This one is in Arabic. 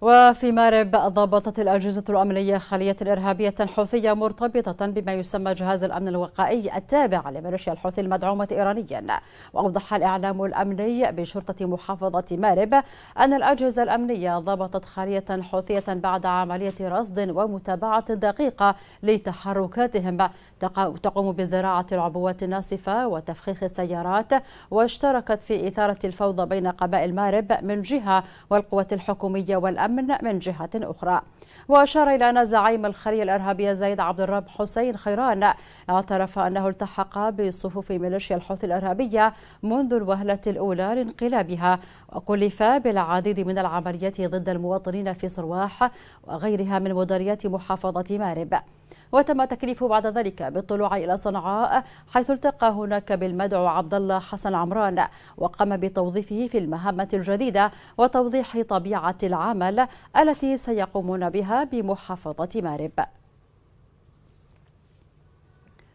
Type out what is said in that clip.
وفي مارب ضبطت الأجهزة الأمنية خلية إرهابية حوثية مرتبطة بما يسمى جهاز الأمن الوقائي التابع لميليشيا الحوثي المدعومة إيرانيا وأوضح الإعلام الأمني بشرطة محافظة مارب أن الأجهزة الأمنية ضبطت خلية حوثية بعد عملية رصد ومتابعة دقيقة لتحركاتهم تقوم بزراعة العبوات الناصفة وتفخيخ السيارات واشتركت في إثارة الفوضى بين قبائل مارب من جهة والقوات الحكومية والأمنية الأمن من جهة أخرى وأشار إلى أن زعيم الخلية الإرهابية زيد عبد الرب حسين خيران اعترف أنه التحق بصفوف ميليشيا الحوثي الإرهابية منذ الوهلة الأولى لانقلابها وكلف بالعديد من العمليات ضد المواطنين في صرواح وغيرها من مديريات محافظة مارب وتم تكليفه بعد ذلك بالطلوع إلى صنعاء حيث التقى هناك بالمدعو عبد الله حسن عمران وقام بتوظيفه في المهمة الجديدة وتوضيح طبيعة العمل التي سيقومون بها بمحافظة مارب